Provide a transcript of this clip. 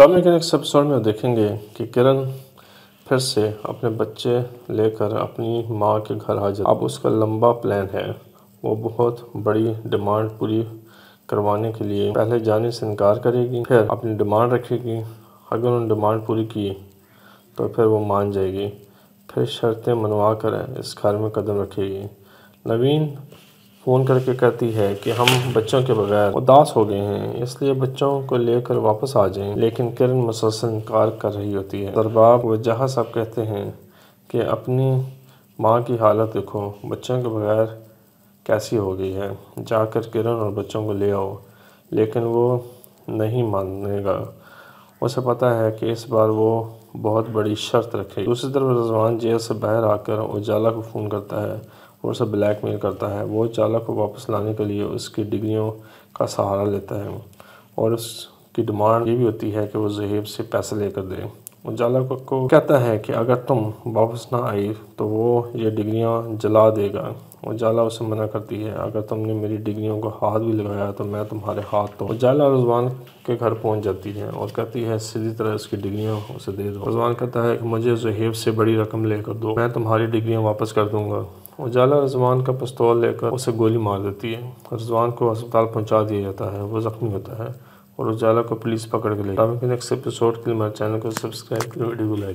के next episode में देखेंगे कि किरण फिर से अपने बच्चे लेकर अपनी माँ के घर हाजिर अब उसका लंबा प्लान है वो बहुत बड़ी डिमांड पूरी करवाने के लिए पहले जाने से इनकार करेगी फिर अपनी डिमांड रखेगी अगर उन डिमांड पूरी की तो फिर वो मान जाएगी फिर शर्तें मनवा कर इस घर में कदम रखेगी नवीन फ़ोन करके कहती है कि हम बच्चों के बगैर उदास हो गए हैं इसलिए बच्चों को लेकर वापस आ जाएं लेकिन किरण मुसलसल इनकार कर रही होती है सरबाब वजह साहब कहते हैं कि अपनी माँ की हालत देखो बच्चों के बगैर कैसी हो गई है जाकर किरण और बच्चों को ले आओ लेकिन वो नहीं मानेगा उसे पता है कि इस बार वो बहुत बड़ी शर्त रखेगी दूसरी तरफ रजवान जेल से बाहर आकर उजाला को फ़ोन करता है उसे ब्लैकमेल करता है वो चालक को वापस लाने के लिए उसकी डिग्रियों का सहारा लेता है और उसकी डिमांड ये भी होती है कि वो जहेब से पैसे लेकर दे चालक को कहता है कि अगर तुम वापस ना आई तो वो ये डिग्रियाँ जला देगा उजाला उसे मना करती है अगर तुमने मेरी डिग्रियों को हाथ भी लगाया तो मैं तुम्हारे हाथ तो उजाला रजवान के घर पहुंच जाती है और कहती है सीधी तरह उसकी डिग्रियाँ उसे दे दो रजवान कहता है कि मुझे जहेब से बड़ी रकम लेकर दो मैं तुम्हारी डिग्रियाँ वापस कर दूंगा उजाला रजवान का पिस्तौल लेकर उसे गोली मार देती है रजवान को अस्पताल पहुंचा दिया जाता है वो ज़ख्मी होता है और उजाला को पुलिस पकड़ के ले नेक्स्ट एपिसोड के लिए हमारे चैनल को सब्सक्राइब करें वीडियो को लाइक